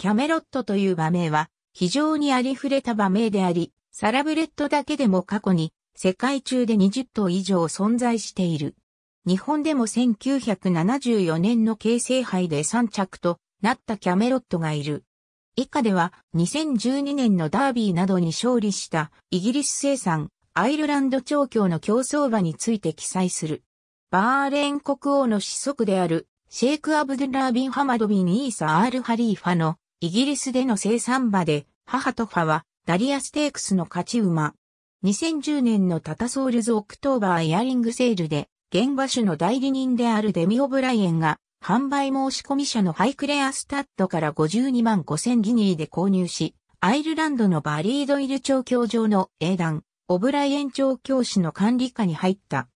キャメロットという場名は非常にありふれた場名であり、サラブレッドだけでも過去に世界中で20頭以上存在している。日本でも1974年の形成杯で3着となったキャメロットがいる。以下では2012年のダービーなどに勝利したイギリス生産アイルランド調教の競争馬について記載する。バーレーン国王の子息であるシェイク・アブドゥラービン・ハマドビン・イーサ・アール・ハリーファのイギリスでの生産馬で、母とファは、ダリアステークスの勝ち馬。2010年のタタソールズオクトーバーイヤリングセールで、現場主の代理人であるデミオブライエンが、販売申し込み者のハイクレアスタッドから52万5000ギニーで購入し、アイルランドのバリードイル調教場の英断、オブライエン調教師の管理下に入った。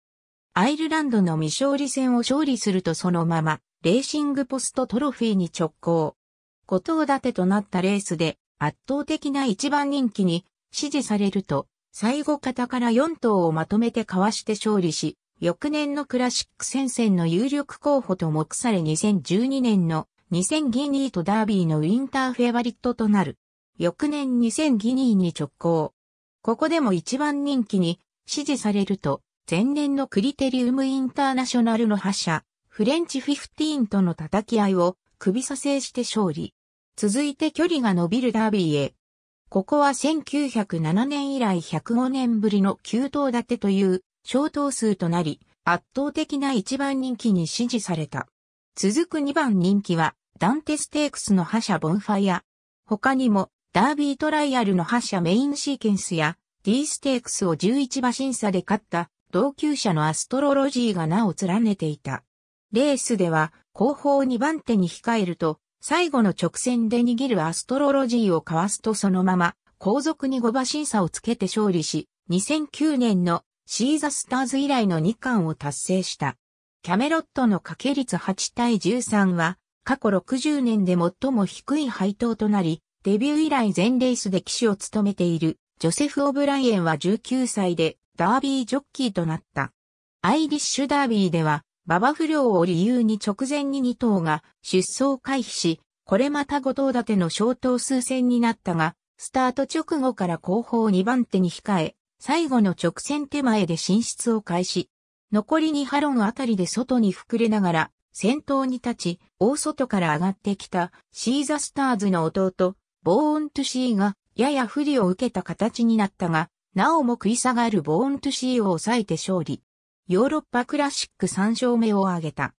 アイルランドの未勝利戦を勝利するとそのまま、レーシングポストトロフィーに直行。5頭立てとなったレースで圧倒的な一番人気に支持されると、最後方から4頭をまとめてかわして勝利し、翌年のクラシック戦線の有力候補と目され2012年の2000ギニーとダービーのウィンターフェバリットとなる。翌年2000ギニーに直行。ここでも一番人気に支持されると、前年のクリテリウムインターナショナルの覇者、フレンチフィフティーンとの叩き合いを首差制して勝利。続いて距離が伸びるダービーへ。ここは1907年以来105年ぶりの9頭立てという小等数となり、圧倒的な1番人気に支持された。続く2番人気は、ダンテステークスの覇者ボンファイア。他にも、ダービートライアルの覇者メインシーケンスや、D ステークスを11馬審査で勝った、同級者のアストロロジーが名を連ねていた。レースでは、後方2番手に控えると、最後の直線で握るアストロロジーをかわすとそのまま、後続に5馬審査をつけて勝利し、2009年のシーザスターズ以来の2冠を達成した。キャメロットの掛け率8対13は、過去60年で最も低い配当となり、デビュー以来全レースで騎手を務めている、ジョセフ・オブライエンは19歳で、ダービージョッキーとなった。アイリッシュダービーでは、馬場不良を理由に直前に2頭が出走回避し、これまた5頭立ての小頭数戦になったが、スタート直後から後方2番手に控え、最後の直線手前で進出を開始。残り2ハロンあたりで外に膨れながら、先頭に立ち、大外から上がってきたシーザスターズの弟、ボーントゥシーが、やや不利を受けた形になったが、なおも食い下がるボーントゥシーを抑えて勝利。ヨーロッパクラシック3勝目を挙げた。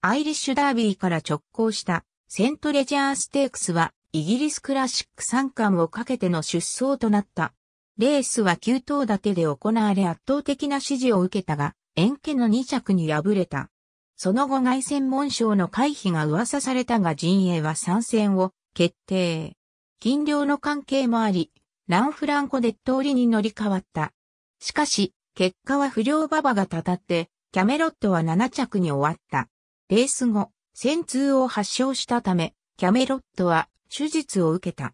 アイリッシュダービーから直行したセントレジャーステークスはイギリスクラシック3冠をかけての出走となった。レースは9頭立てで行われ圧倒的な支持を受けたが、ンケの2着に敗れた。その後外戦門賞の回避が噂されたが陣営は参戦を決定。禁量の関係もあり、ランフランコで通りに乗り換わった。しかし、結果は不良馬場がたたって、キャメロットは7着に終わった。レース後、戦痛を発症したため、キャメロットは手術を受けた。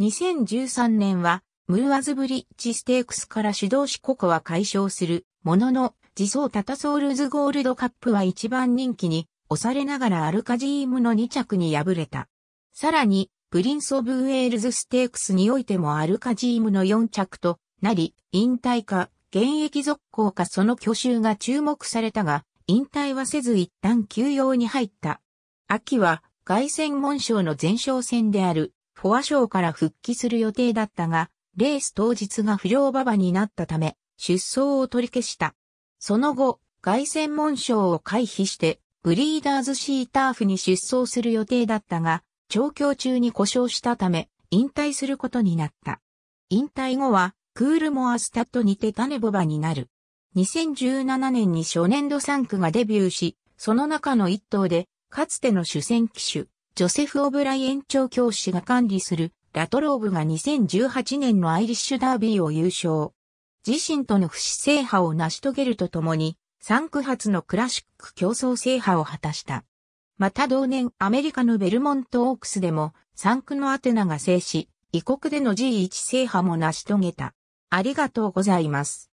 2013年は、ムーアズブリッジステークスから主導しココは解消するものの、自走タタソールズゴールドカップは一番人気に押されながらアルカジームの2着に敗れた。さらに、プリンス・オブ・ウェールズ・ステークスにおいてもアルカジームの4着となり、引退か現役続行かその去就が注目されたが、引退はせず一旦休養に入った。秋は凱旋門賞の前哨戦であるフォア賞から復帰する予定だったが、レース当日が不良馬場になったため、出走を取り消した。その後、凱旋門賞を回避して、ブリーダーズシーターフに出走する予定だったが、調教中に故障したため、引退することになった。引退後は、クールモアスタッドにて種ボバになる。2017年に初年度3区がデビューし、その中の一頭で、かつての主戦機種、ジョセフ・オブライエン教師が管理する、ラトローブが2018年のアイリッシュダービーを優勝。自身との不死制覇を成し遂げるとともに、3区発のクラシック競争制覇を果たした。また同年アメリカのベルモント・オークスでも3区のアテナが制し、異国での G1 制覇も成し遂げた。ありがとうございます。